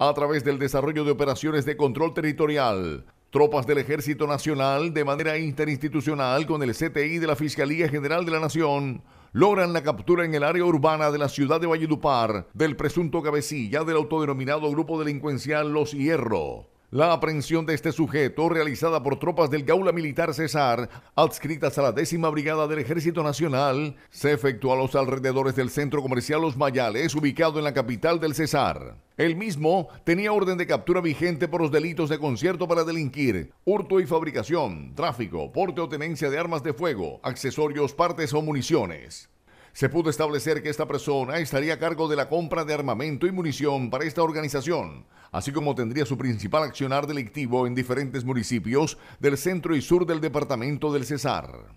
a través del desarrollo de operaciones de control territorial. Tropas del Ejército Nacional, de manera interinstitucional con el CTI de la Fiscalía General de la Nación, logran la captura en el área urbana de la ciudad de Valledupar del presunto cabecilla del autodenominado grupo delincuencial Los Hierro. La aprehensión de este sujeto, realizada por tropas del Gaula Militar César, adscritas a la décima brigada del Ejército Nacional, se efectuó a los alrededores del centro comercial Los Mayales, ubicado en la capital del Cesar. El mismo tenía orden de captura vigente por los delitos de concierto para delinquir, hurto y fabricación, tráfico, porte o tenencia de armas de fuego, accesorios, partes o municiones. Se pudo establecer que esta persona estaría a cargo de la compra de armamento y munición para esta organización así como tendría su principal accionar delictivo en diferentes municipios del centro y sur del departamento del Cesar.